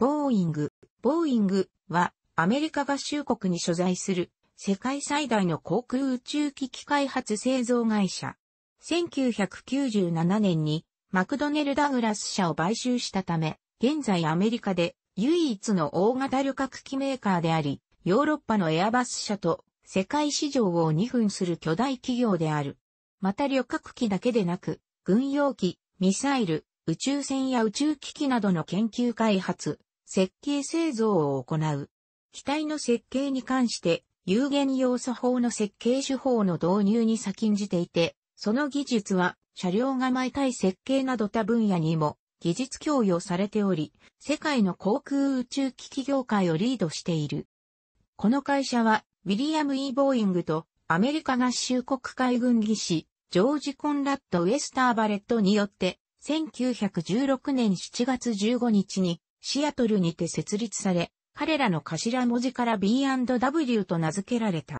ボーイング。ボーイングはアメリカ合衆国に所在する世界最大の航空宇宙機器開発製造会社。1997年にマクドネル・ダグラス社を買収したため、現在アメリカで唯一の大型旅客機メーカーであり、ヨーロッパのエアバス社と世界市場を2分する巨大企業である。また旅客機だけでなく、軍用機、ミサイル、宇宙船や宇宙機器などの研究開発、設計製造を行う。機体の設計に関して、有限要素法の設計手法の導入に先んじていて、その技術は、車両が毎回設計など他分野にも技術供与されており、世界の航空宇宙機器業界をリードしている。この会社は、ウィリアム・イー・ボーイングとアメリカ合衆国海軍技師、ジョージ・コンラッド・ウェスター・バレットによって、1916年7月15日にシアトルにて設立され、彼らの頭文字から B&W と名付けられた。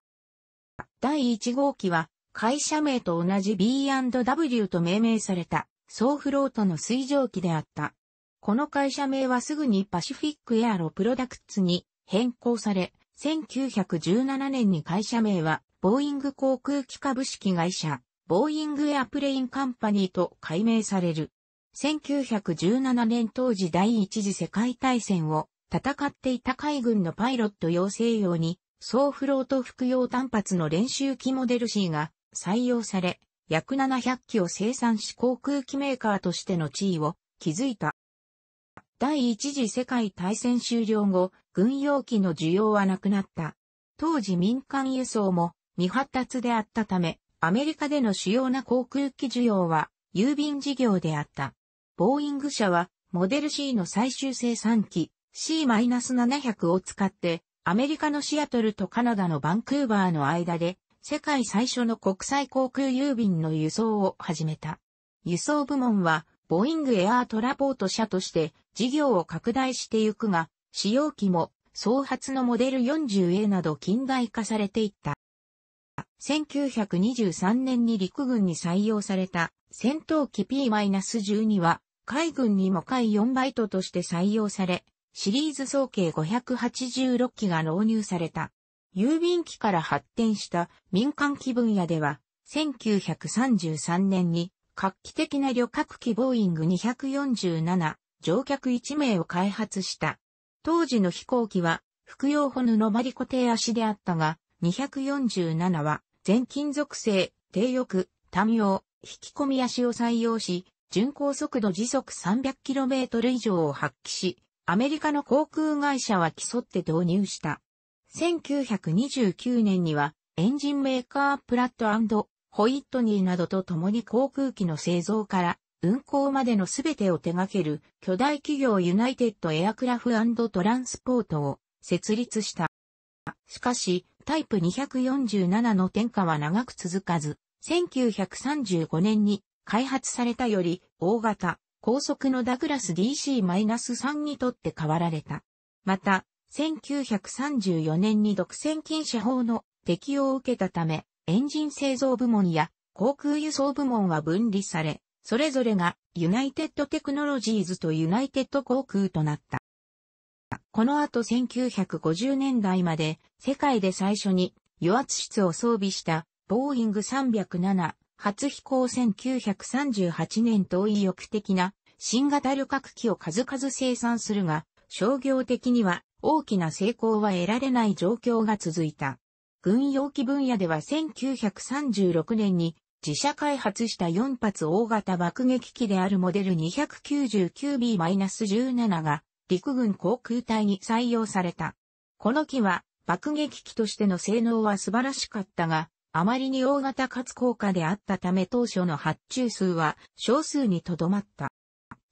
第1号機は、会社名と同じ B&W と命名された、ソーフロートの水蒸気であった。この会社名はすぐにパシフィックエアロプロダクツに変更され、1917年に会社名は、ボーイング航空機株式会社、ボーイングエアプレインカンパニーと改名される。1917年当時第一次世界大戦を戦っていた海軍のパイロット養成用に、総フロート服用単発の練習機モデル C が採用され、約700機を生産し航空機メーカーとしての地位を築いた。第一次世界大戦終了後、軍用機の需要はなくなった。当時民間輸送も未発達であったため、アメリカでの主要な航空機需要は郵便事業であった。ボーイング社は、モデル C の最終生産機 C-700 を使って、アメリカのシアトルとカナダのバンクーバーの間で、世界最初の国際航空郵便の輸送を始めた。輸送部門は、ボーイングエアートラポート社として事業を拡大してゆくが、使用機も総発のモデル 40A など近代化されていった。1923年に陸軍に採用された戦闘機 P-12 は海軍にも海4バイトとして採用され、シリーズ総計586機が納入された。郵便機から発展した民間機分野では、1933年に画期的な旅客機ボーイング247乗客1名を開発した。当時の飛行機は、服用ヌのバリコテ足であったが、247は全金属製、低翼、単用、引き込み足を採用し、巡航速度時速 300km 以上を発揮し、アメリカの航空会社は競って導入した。1929年には、エンジンメーカープラットホイットニーなどと共に航空機の製造から運航までのすべてを手掛ける巨大企業ユナイテッドエアクラフトランスポートを設立した。しかし、タイプ247の転換は長く続かず、1935年に開発されたより大型、高速のダグラス DC-3 にとって変わられた。また、1934年に独占禁止法の適用を受けたため、エンジン製造部門や航空輸送部門は分離され、それぞれがユナイテッドテクノロジーズとユナイテッド航空となった。この後1950年代まで世界で最初に油圧室を装備したボーイング307初飛行1938年遠い翼的な新型旅客機を数々生産するが、商業的には大きな成功は得られない状況が続いた。軍用機分野では1936年に自社開発した4発大型爆撃機であるモデル 299B-17 が陸軍航空隊に採用された。この機は爆撃機としての性能は素晴らしかったが、あまりに大型かつ高価であったため当初の発注数は少数にとどまった。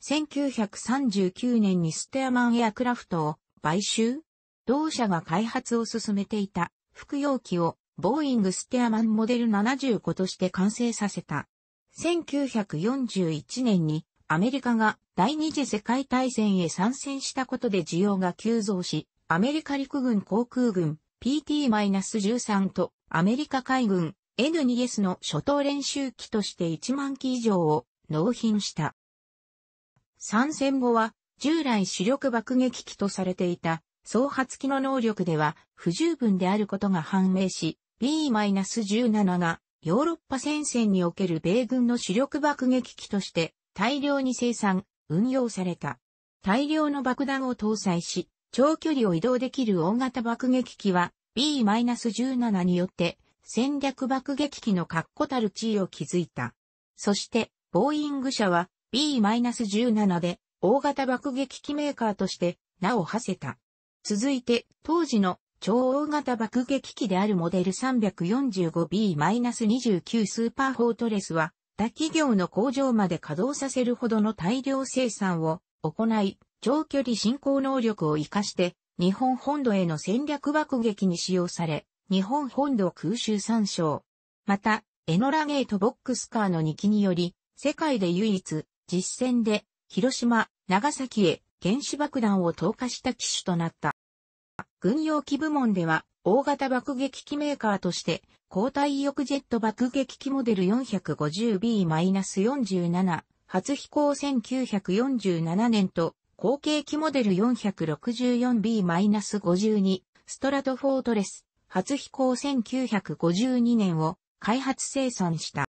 1939年にステアマンエアクラフトを買収同社が開発を進めていた服用機をボーイングステアマンモデル75として完成させた。1941年にアメリカが第二次世界大戦へ参戦したことで需要が急増し、アメリカ陸軍航空軍 PT-13 とアメリカ海軍 N2S の初等練習機として1万機以上を納品した。参戦後は従来主力爆撃機とされていた総発機の能力では不十分であることが判明し、B-17 がヨーロッパ戦線における米軍の主力爆撃機として大量に生産、運用された。大量の爆弾を搭載し、長距離を移動できる大型爆撃機は B-17 によって、戦略爆撃機の確固たる地位を築いた。そして、ボーイング社は B-17 で大型爆撃機メーカーとして名を馳せた。続いて、当時の超大型爆撃機であるモデル 345B-29 スーパーフォートレスは、他企業の工場まで稼働させるほどの大量生産を行い、長距離進行能力を活かして日本本土への戦略爆撃に使用され、日本本土空襲参照。また、エノラゲートボックスカーの2機により、世界で唯一、実戦で、広島、長崎へ原子爆弾を投下した機種となった。軍用機部門では、大型爆撃機メーカーとして、交代翼ジェット爆撃機モデル 450B-47 初飛行1947年と後継機モデル 464B-52 ストラトフォートレス初飛行1952年を開発生産した。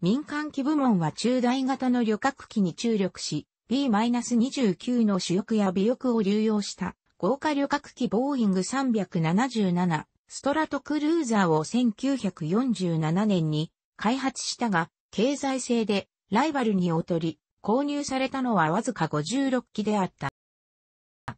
民間機部門は中大型の旅客機に注力し、B-29 の主翼や尾翼を流用した豪華旅客機ボーイング377ストラトクルーザーを1947年に開発したが、経済性でライバルに劣り、購入されたのはわずか56機であった。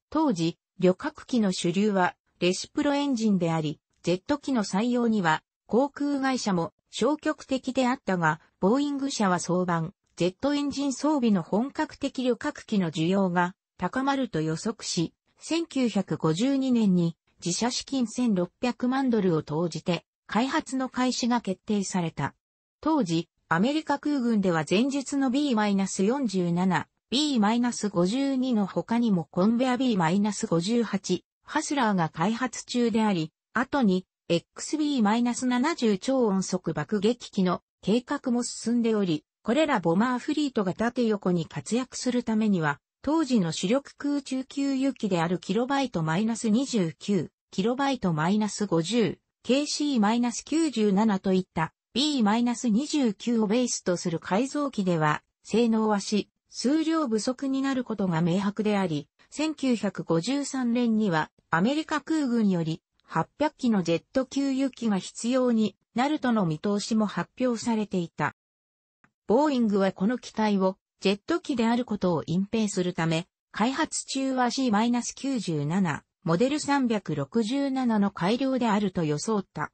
当時、旅客機の主流はレシプロエンジンであり、ジェット機の採用には航空会社も消極的であったが、ボーイング社は早晩、ジェットエンジン装備の本格的旅客機の需要が高まると予測し、1952年に自社資金1600万ドルを投じて開発の開始が決定された。当時、アメリカ空軍では前述の B-47、B-52 の他にもコンベア B-58、ハスラーが開発中であり、後に XB-70 超音速爆撃機の計画も進んでおり、これらボマーフリートが縦横に活躍するためには、当時の主力空中給油機であるキロバイト -29、キロバイト -50、KC-97 といった B-29 をベースとする改造機では、性能はし、数量不足になることが明白であり、1953年にはアメリカ空軍より800機のジェット給油機が必要になるとの見通しも発表されていた。ボーイングはこの機体をジェット機であることを隠蔽するため、開発中は C-97、モデル367の改良であると想った。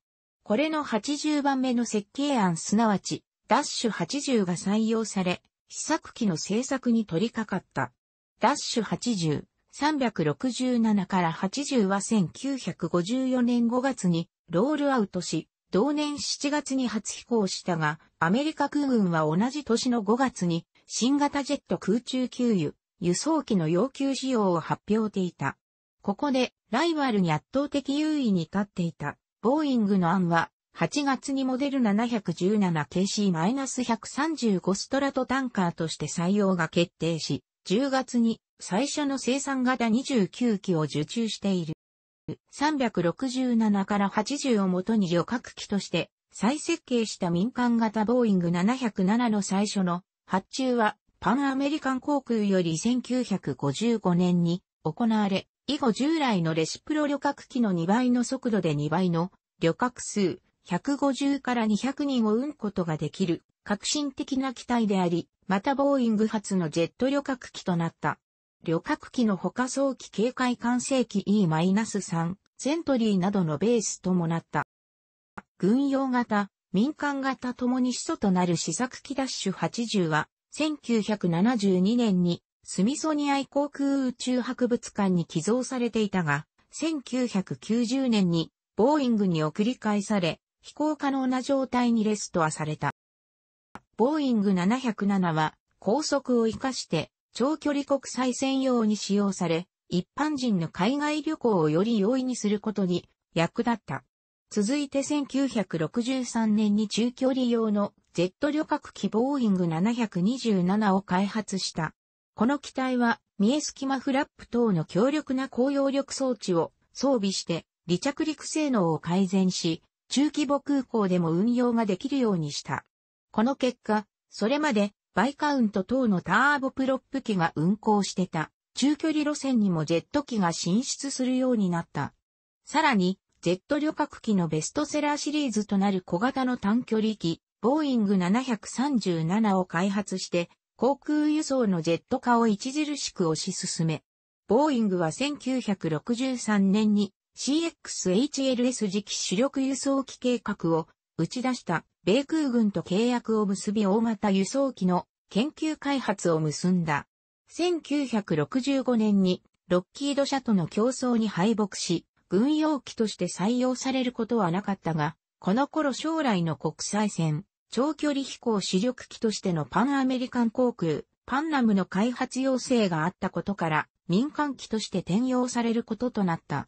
これの80番目の設計案すなわち、ダッシュ80が採用され、試作機の製作に取り掛かった。ダッシュ80、367から80は1954年5月にロールアウトし、同年7月に初飛行したが、アメリカ空軍は同じ年の5月に新型ジェット空中給油、輸送機の要求仕様を発表していた。ここでライバルに圧倒的優位に立っていた。ボーイングの案は、8月にモデル 717KC-135 ストラトタンカーとして採用が決定し、10月に最初の生産型29機を受注している。367から80をもとに旅客機として再設計した民間型ボーイング707の最初の発注はパンアメリカン航空より1955年に行われ、以後従来のレシプロ旅客機の2倍の速度で2倍の旅客数150から200人を運むことができる革新的な機体であり、またボーイング発のジェット旅客機となった。旅客機の他早期警戒管制機 E-3、セントリーなどのベースともなった。軍用型、民間型ともに始祖となる試作機ダッシュ80は、1972年にスミソニアイ航空宇宙博物館に寄贈されていたが、1990年にボーイングに送り返され、飛行可能な状態にレストアされた。ボーイング707は高速を活かして長距離国際線用に使用され、一般人の海外旅行をより容易にすることに役立った。続いて1963年に中距離用のジェット旅客機ボーイング727を開発したこの機体は、見え隙間フラップ等の強力な高揚力装置を装備して、離着陸性能を改善し、中規模空港でも運用ができるようにした。この結果、それまで、バイカウント等のターボプロップ機が運航してた、中距離路線にもジェット機が進出するようになった。さらに、ジェット旅客機のベストセラーシリーズとなる小型の短距離機、ボーイング737を開発して、航空輸送のジェット化を著しく推し進め、ボーイングは1963年に CXHLS 次期主力輸送機計画を打ち出した米空軍と契約を結び大型輸送機の研究開発を結んだ。1965年にロッキード社との競争に敗北し、軍用機として採用されることはなかったが、この頃将来の国際線、長距離飛行主力機としてのパンアメリカン航空、パンナムの開発要請があったことから、民間機として転用されることとなった。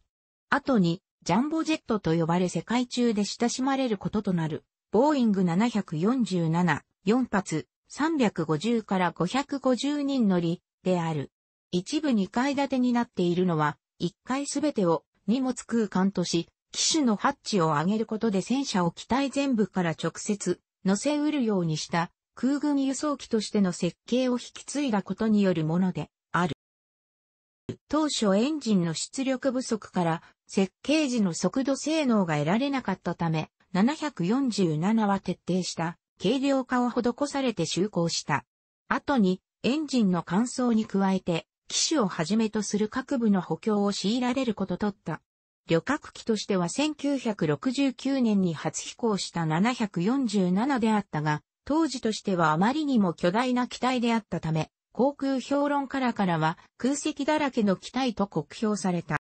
後に、ジャンボジェットと呼ばれ世界中で親しまれることとなる、ボーイング747、4発、350から550人乗り、である。一部2階建てになっているのは、1階すべてを荷物空間とし、機種のハッチを上げることで戦車を機体全部から直接乗せうるようにした空軍輸送機としての設計を引き継いだことによるものである。当初エンジンの出力不足から設計時の速度性能が得られなかったため、747は徹底した軽量化を施されて就航した。後にエンジンの乾燥に加えて、機種をはじめとする各部の補強を強いられることとった。旅客機としては1969年に初飛行した747であったが、当時としてはあまりにも巨大な機体であったため、航空評論家らからは空席だらけの機体と酷評された。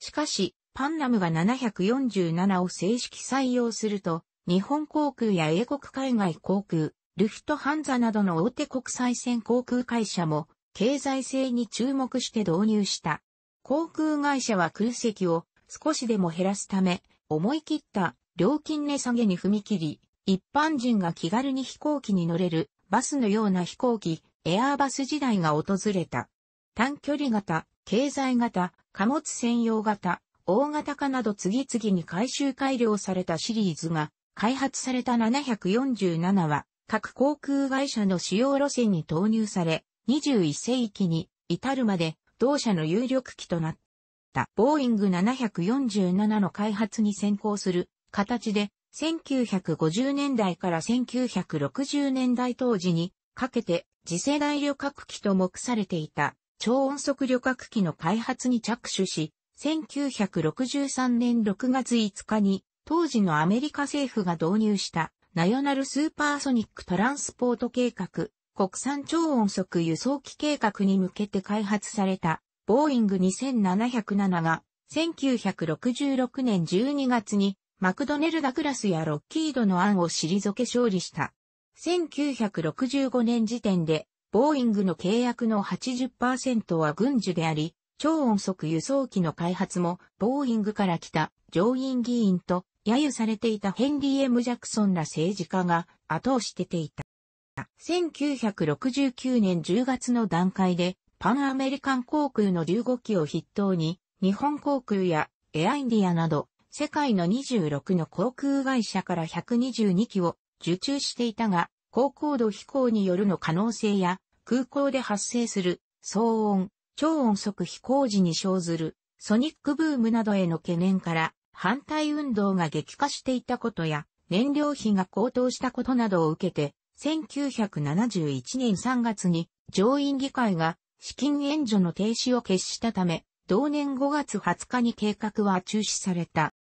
しかし、パンナムが747を正式採用すると、日本航空や英国海外航空、ルフトハンザなどの大手国際線航空会社も、経済性に注目して導入した。航空会社は空席を少しでも減らすため、思い切った料金値下げに踏み切り、一般人が気軽に飛行機に乗れるバスのような飛行機、エアーバス時代が訪れた。短距離型、経済型、貨物専用型、大型化など次々に改修改良されたシリーズが開発された747は各航空会社の主要路線に投入され21世紀に至るまで同社の有力機となった。ボーイング747の開発に先行する形で、1950年代から1960年代当時にかけて次世代旅客機と目されていた超音速旅客機の開発に着手し、1963年6月5日に当時のアメリカ政府が導入したナヨナルスーパーソニックトランスポート計画国産超音速輸送機計画に向けて開発された、ボーイング2707が、1966年12月に、マクドネルダクラスやロッキードの案を退け勝利した。1965年時点で、ボーイングの契約の80%は軍需であり、超音速輸送機の開発も、ボーイングから来た上院議員と、揶揄されていたヘンリー・エムジャクソンら政治家が後押し出ていた。1969年10月の段階で、パンアメリカン航空の15機を筆頭に、日本航空やエアインディアなど、世界の26の航空会社から122機を受注していたが、高高度飛行によるの可能性や、空港で発生する騒音、超音速飛行時に生ずるソニックブームなどへの懸念から、反対運動が激化していたことや、燃料費が高騰したことなどを受けて、1971年3月に上院議会が資金援助の停止を決したため、同年5月20日に計画は中止された。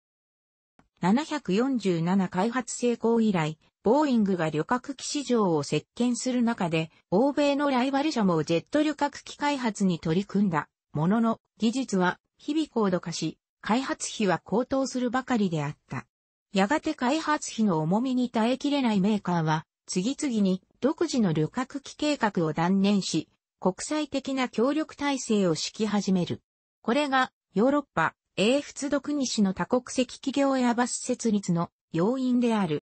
747開発成功以来、ボーイングが旅客機市場を席巻する中で、欧米のライバル社もジェット旅客機開発に取り組んだ。ものの、技術は日々高度化し、開発費は高騰するばかりであった。やがて開発費の重みに耐えきれないメーカーは、次々に独自の旅客機計画を断念し、国際的な協力体制を敷き始める。これがヨーロッパ、英仏独西の多国籍企業エアバス設立の要因である。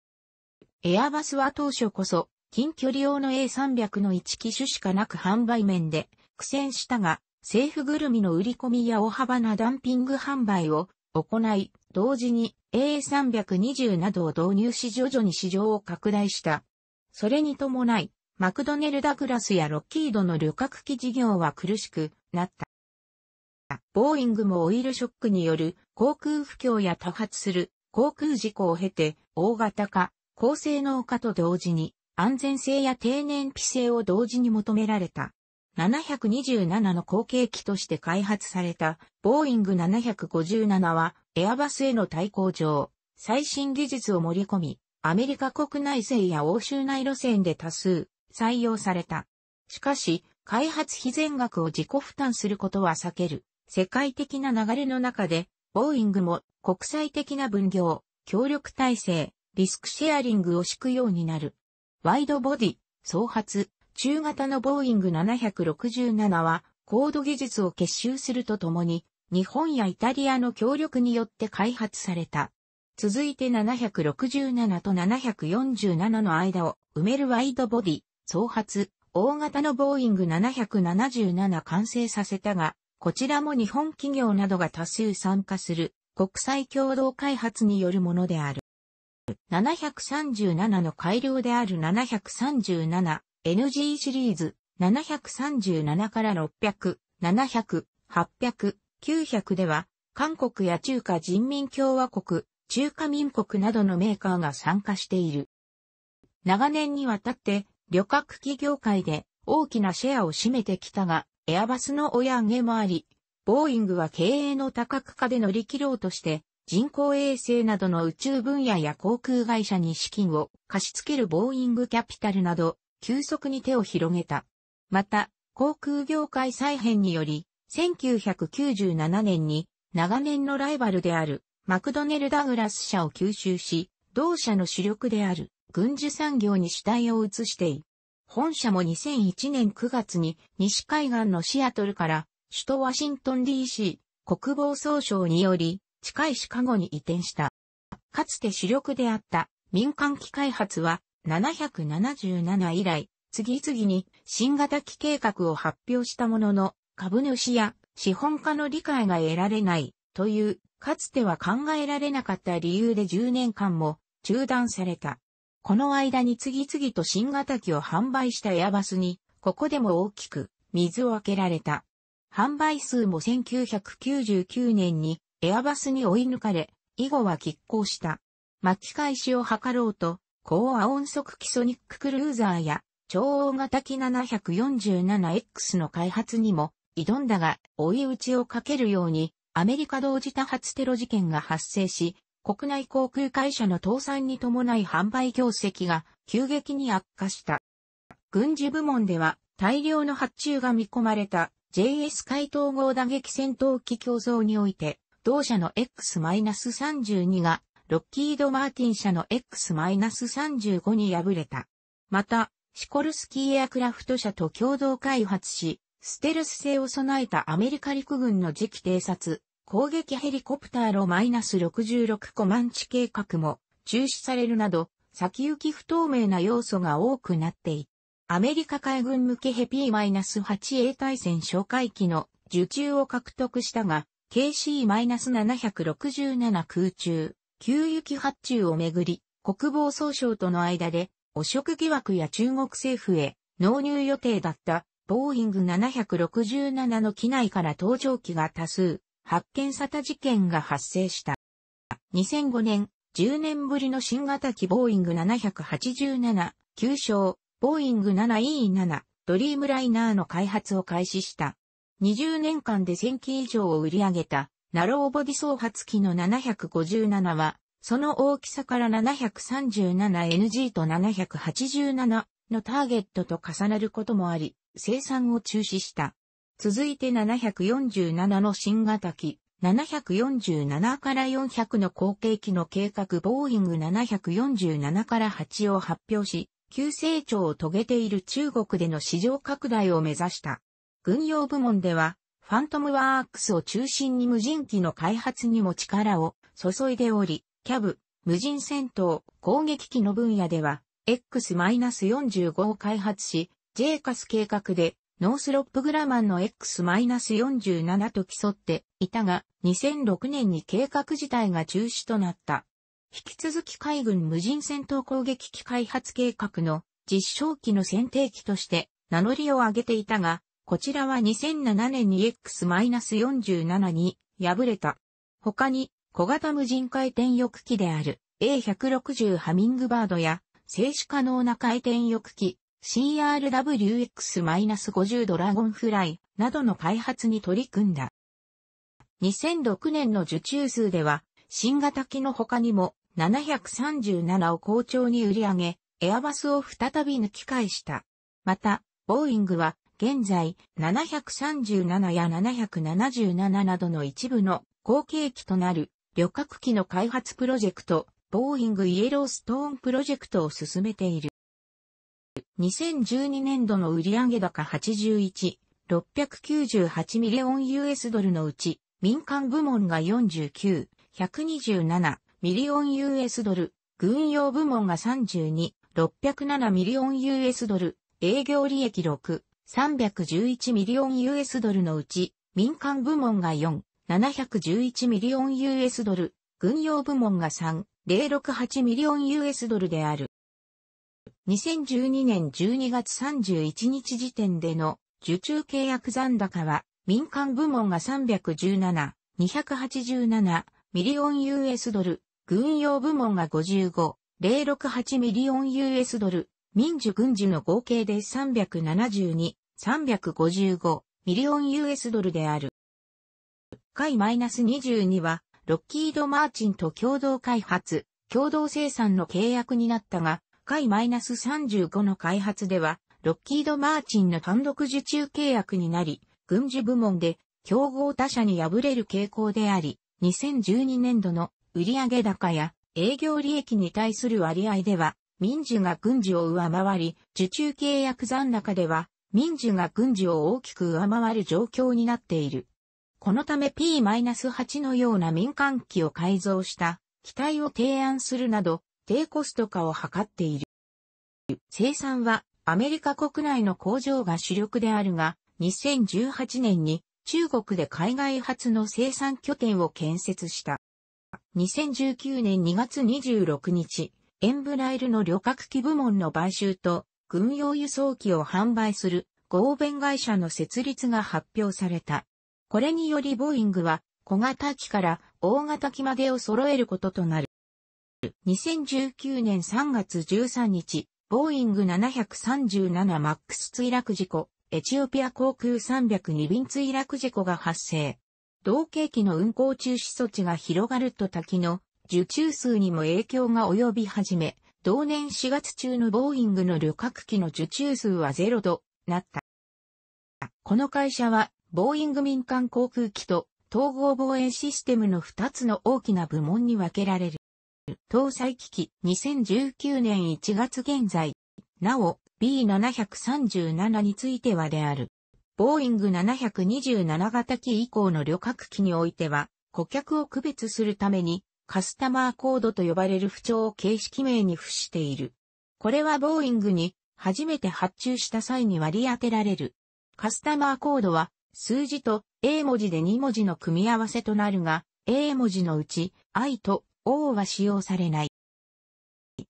エアバスは当初こそ近距離用の A300 の1機種しかなく販売面で苦戦したが、政府ぐるみの売り込みや大幅なダンピング販売を行い、同時に A320 などを導入し徐々に市場を拡大した。それに伴い、マクドネル・ダグラスやロッキードの旅客機事業は苦しくなった。ボーイングもオイルショックによる航空不況や多発する航空事故を経て大型化、高性能化と同時に安全性や低燃費性を同時に求められた。727の後継機として開発されたボーイング757はエアバスへの対抗上、最新技術を盛り込み、アメリカ国内製や欧州内路線で多数採用された。しかし、開発費全額を自己負担することは避ける。世界的な流れの中で、ボーイングも国際的な分業、協力体制、リスクシェアリングを敷くようになる。ワイドボディ、総発、中型のボーイング767は、高度技術を結集するとともに、日本やイタリアの協力によって開発された。続いて767と747の間を埋めるワイドボディ、総発、大型のボーイング777完成させたが、こちらも日本企業などが多数参加する国際共同開発によるものである。737の改良である 737NG シリーズ737から600、700、800、900では、韓国や中華人民共和国、中華民国などのメーカーが参加している。長年にわたって旅客機業界で大きなシェアを占めてきたが、エアバスの親上げもあり、ボーイングは経営の多角化で乗り切ろうとして、人工衛星などの宇宙分野や航空会社に資金を貸し付けるボーイングキャピタルなど、急速に手を広げた。また、航空業界再編により、1997年に長年のライバルであるマクドネル・ダグラス社を吸収し、同社の主力である軍需産業に主体を移してい、本社も2001年9月に西海岸のシアトルから首都ワシントン DC 国防総省により近いシカゴに移転した。かつて主力であった民間機開発は777以来次々に新型機計画を発表したものの株主や資本家の理解が得られないというかつては考えられなかった理由で10年間も中断された。この間に次々と新型機を販売したエアバスに、ここでも大きく水を開けられた。販売数も1999年にエアバスに追い抜かれ、以後は拮抗した。巻き返しを図ろうと、高和音速基礎ニッククルーザーや超大型機 747X の開発にも挑んだが追い打ちをかけるようにアメリカ同時多発テロ事件が発生し、国内航空会社の倒産に伴い販売業績が急激に悪化した。軍事部門では大量の発注が見込まれた JS 海統合打撃戦闘機競争において、同社の X-32 がロッキード・マーティン社の X-35 に敗れた。また、シコルスキーエアクラフト社と共同開発し、ステルス性を備えたアメリカ陸軍の次期偵察、攻撃ヘリコプターロ -66 コマンチ計画も中止されるなど、先行き不透明な要素が多くなっていアメリカ海軍向けヘピーマイナス8 a 対戦哨戒機の受注を獲得したが、KC-767 空中、給油機発注をめぐり、国防総省との間で、汚職疑惑や中国政府へ納入予定だったボーイング767の機内から搭乗機が多数発見された事件が発生した。2005年、10年ぶりの新型機ボーイング787、旧称、ボーイング 7E7、ドリームライナーの開発を開始した。20年間で1000機以上を売り上げた、ナローボディ総発機の757は、その大きさから 737NG と 787, のターゲットと重なることもあり、生産を中止した。続いて747の新型機、747から400の後継機の計画ボーイング747から8を発表し、急成長を遂げている中国での市場拡大を目指した。軍用部門では、ファントムワークスを中心に無人機の開発にも力を注いでおり、キャブ、無人戦闘、攻撃機の分野では、X-45 を開発し、ジェーカス計画で、ノースロップグラマンの X-47 と競っていたが、2006年に計画自体が中止となった。引き続き海軍無人戦闘攻撃機開発計画の実証機の選定機として名乗りを上げていたが、こちらは2007年に X-47 に敗れた。他に小型無人回転翼機である A160 ハミングバードや静止可能な回転翼機 CRWX-50 ドラゴンフライなどの開発に取り組んだ。2006年の受注数では、新型機の他にも737を好調に売り上げ、エアバスを再び抜き返した。また、ボーイングは現在737や777などの一部の後継機となる旅客機の開発プロジェクト、ボーイングイエローストーンプロジェクトを進めている。2012年度の売上高81、698ミリオン US ドルのうち、民間部門が49、127ミリオン US ドル、軍用部門が32、607ミリオン US ドル、営業利益6、311ミリオン US ドルのうち、民間部門が4、711ミリオン US ドル、軍用部門が3、068ミリオン US ドルである。2012年12月31日時点での受注契約残高は民間部門が317、287ミリオン US ドル、軍用部門が55、068ミリオン US ドル、民需軍事の合計で372、355ミリオン US ドルである。回 -22 は、ロッキード・マーチンと共同開発、共同生産の契約になったが、回 -35 の開発では、ロッキード・マーチンの単独受注契約になり、軍事部門で競合他社に敗れる傾向であり、2012年度の売上高や営業利益に対する割合では、民事が軍事を上回り、受注契約残高では、民事が軍事を大きく上回る状況になっている。このため P-8 のような民間機を改造した機体を提案するなど、低コスト化を図っている。生産はアメリカ国内の工場が主力であるが、2018年に中国で海外発の生産拠点を建設した。2019年2月26日、エンブライルの旅客機部門の買収と軍用輸送機を販売する合弁会社の設立が発表された。これによりボーイングは小型機から大型機までを揃えることとなる。2019年3月13日、ボーイング737マックス墜落事故、エチオピア航空302便墜落事故が発生。同景機の運航中止措置が広がると滝の受注数にも影響が及び始め、同年4月中のボーイングの旅客機の受注数はゼロとなった。この会社は、ボーイング民間航空機と統合防衛システムの2つの大きな部門に分けられる。搭載機器2019年1月現在、なお B737 についてはである。ボーイング727型機以降の旅客機においては、顧客を区別するために、カスタマーコードと呼ばれる不調を形式名に付している。これはボーイングに初めて発注した際に割り当てられる。カスタマーコードは数字と A 文字で2文字の組み合わせとなるが、A 文字のうち I と O は使用されない。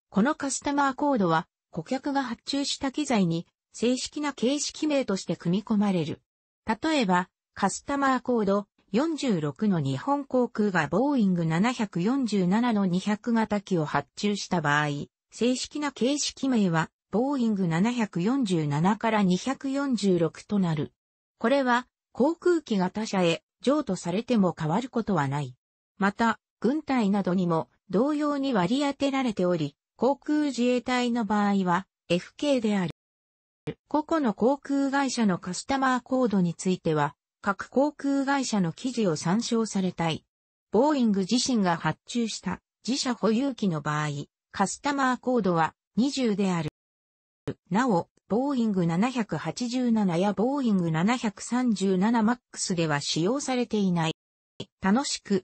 このカスタマーコードは、顧客が発注した機材に正式な形式名として組み込まれる。例えば、カスタマーコード46の日本航空がボーイング747の200型機を発注した場合、正式な形式名は、ボーイング747から246となる。これは、航空機が他社へ譲渡されても変わることはない。また、軍隊などにも同様に割り当てられており、航空自衛隊の場合は FK である。個々の航空会社のカスタマーコードについては、各航空会社の記事を参照されたい。ボーイング自身が発注した自社保有機の場合、カスタマーコードは20である。なお、ボーイング787やボーイング737 MAX では使用されていない。楽しく